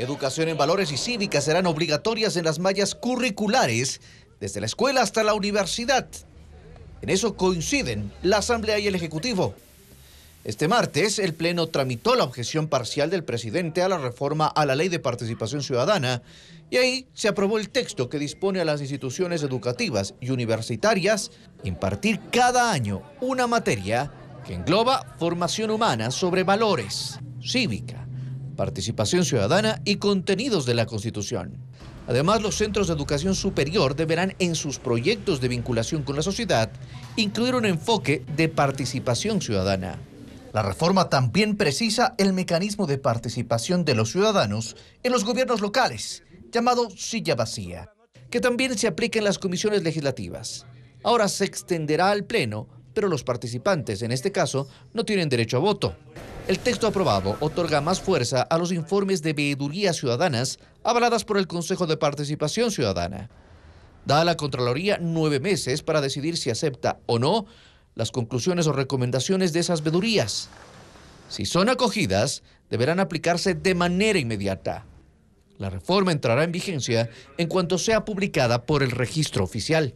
Educación en valores y cívica serán obligatorias en las mallas curriculares, desde la escuela hasta la universidad. En eso coinciden la Asamblea y el Ejecutivo. Este martes, el Pleno tramitó la objeción parcial del presidente a la reforma a la Ley de Participación Ciudadana y ahí se aprobó el texto que dispone a las instituciones educativas y universitarias impartir cada año una materia que engloba formación humana sobre valores, cívica, participación ciudadana y contenidos de la Constitución. Además, los centros de educación superior deberán en sus proyectos de vinculación con la sociedad incluir un enfoque de participación ciudadana. La reforma también precisa el mecanismo de participación de los ciudadanos en los gobiernos locales, llamado silla vacía, que también se aplica en las comisiones legislativas. Ahora se extenderá al Pleno, pero los participantes, en este caso, no tienen derecho a voto. El texto aprobado otorga más fuerza a los informes de veedurías ciudadanas avaladas por el Consejo de Participación Ciudadana. Da a la Contraloría nueve meses para decidir si acepta o no las conclusiones o recomendaciones de esas veedurías. Si son acogidas, deberán aplicarse de manera inmediata. La reforma entrará en vigencia en cuanto sea publicada por el registro oficial.